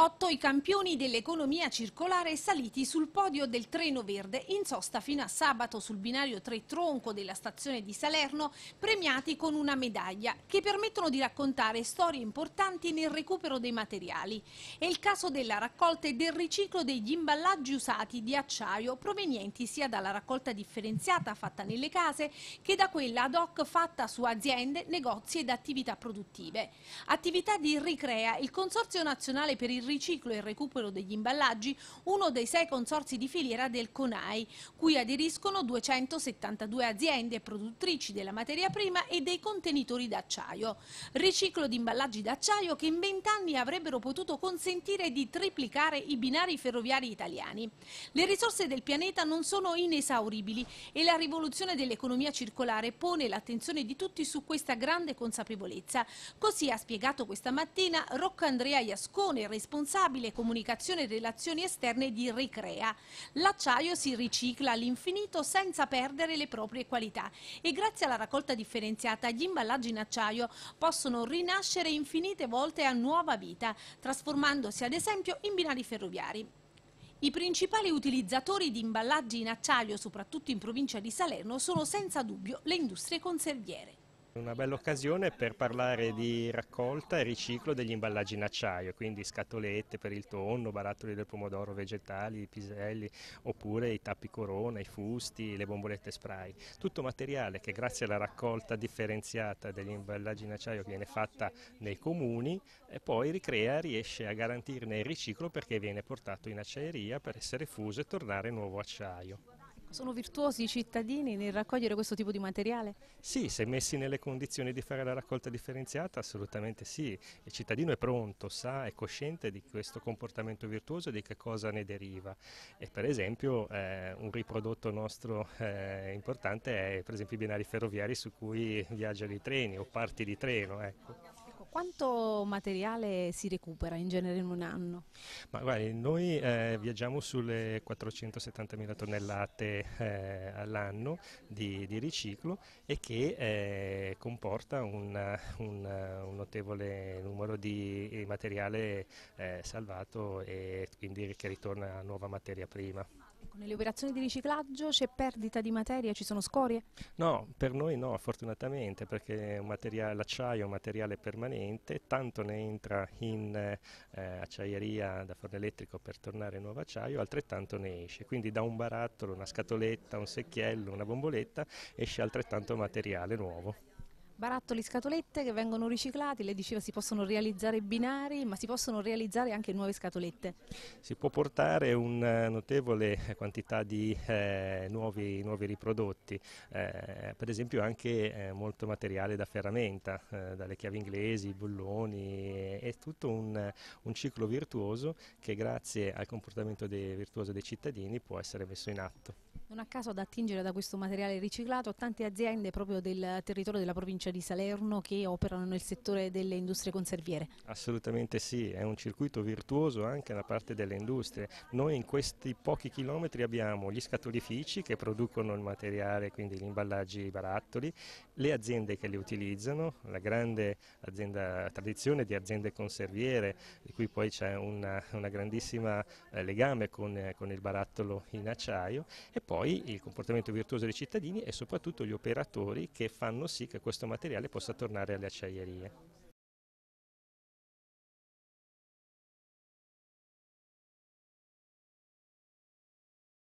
Otto i campioni dell'economia circolare saliti sul podio del Treno Verde in sosta fino a sabato sul binario 3 Tronco della stazione di Salerno, premiati con una medaglia che permettono di raccontare storie importanti nel recupero dei materiali. È il caso della raccolta e del riciclo degli imballaggi usati di acciaio provenienti sia dalla raccolta differenziata fatta nelle case che da quella ad hoc fatta su aziende, negozi ed attività produttive. Attività di Ricrea, il Consorzio Nazionale per il riciclo e il recupero degli imballaggi, uno dei sei consorzi di filiera del CONAI, cui aderiscono 272 aziende produttrici della materia prima e dei contenitori d'acciaio. Riciclo di imballaggi d'acciaio che in vent'anni avrebbero potuto consentire di triplicare i binari ferroviari italiani. Le risorse del pianeta non sono inesauribili e la rivoluzione dell'economia circolare pone l'attenzione di tutti su questa grande consapevolezza. Così ha spiegato questa mattina Andrea Iascone, responsabile responsabile comunicazione e relazioni esterne di Ricrea. L'acciaio si ricicla all'infinito senza perdere le proprie qualità e grazie alla raccolta differenziata gli imballaggi in acciaio possono rinascere infinite volte a nuova vita, trasformandosi ad esempio in binari ferroviari. I principali utilizzatori di imballaggi in acciaio, soprattutto in provincia di Salerno, sono senza dubbio le industrie conserviere. Una bella occasione per parlare di raccolta e riciclo degli imballaggi in acciaio, quindi scatolette per il tonno, barattoli del pomodoro vegetali, piselli, oppure i tappi corona, i fusti, le bombolette spray. Tutto materiale che grazie alla raccolta differenziata degli imballaggi in acciaio viene fatta nei comuni e poi ricrea, riesce a garantirne il riciclo perché viene portato in acciaieria per essere fuso e tornare nuovo acciaio. Sono virtuosi i cittadini nel raccogliere questo tipo di materiale? Sì, se messi nelle condizioni di fare la raccolta differenziata, assolutamente sì. Il cittadino è pronto, sa, è cosciente di questo comportamento virtuoso e di che cosa ne deriva. E per esempio eh, un riprodotto nostro eh, importante è per esempio i binari ferroviari su cui viaggiano i treni o parti di treno. Ecco. Quanto materiale si recupera in genere in un anno? Ma, guarda, noi eh, viaggiamo sulle 470.000 tonnellate eh, all'anno di, di, riciclo e che eh, comporta un, un, un, notevole numero di materiale eh, salvato e quindi che ritorna a nuova materia prima. Nelle operazioni di riciclaggio c'è perdita di materia, ci sono scorie? No, per noi no, fortunatamente, perché l'acciaio è un materiale permanente, tanto ne entra in eh, acciaieria da forno elettrico per tornare nuovo acciaio, altrettanto ne esce. Quindi da un barattolo, una scatoletta, un secchiello, una bomboletta esce altrettanto materiale nuovo. Barattoli, scatolette che vengono riciclati, lei diceva si possono realizzare binari ma si possono realizzare anche nuove scatolette. Si può portare una eh, notevole quantità di eh, nuovi, nuovi, riprodotti, eh, per esempio anche eh, molto materiale da ferramenta, eh, dalle chiavi inglesi, bulloni, eh, è tutto un, un, ciclo virtuoso che grazie al comportamento de, virtuoso dei cittadini può essere messo in atto. Non a caso ad attingere da questo materiale riciclato tante aziende proprio del territorio della provincia di Salerno che operano nel settore delle industrie conserviere. Assolutamente sì, è un circuito virtuoso anche da parte delle industrie. Noi in questi pochi chilometri abbiamo gli scatolifici che producono il materiale, quindi gli imballaggi, i barattoli, le aziende che li utilizzano, la grande azienda, tradizione di aziende conserviere, di cui poi c'è un grandissimo eh, legame con, con il barattolo in acciaio e poi poi il comportamento virtuoso dei cittadini e soprattutto gli operatori che fanno sì che questo materiale possa tornare alle acciaierie.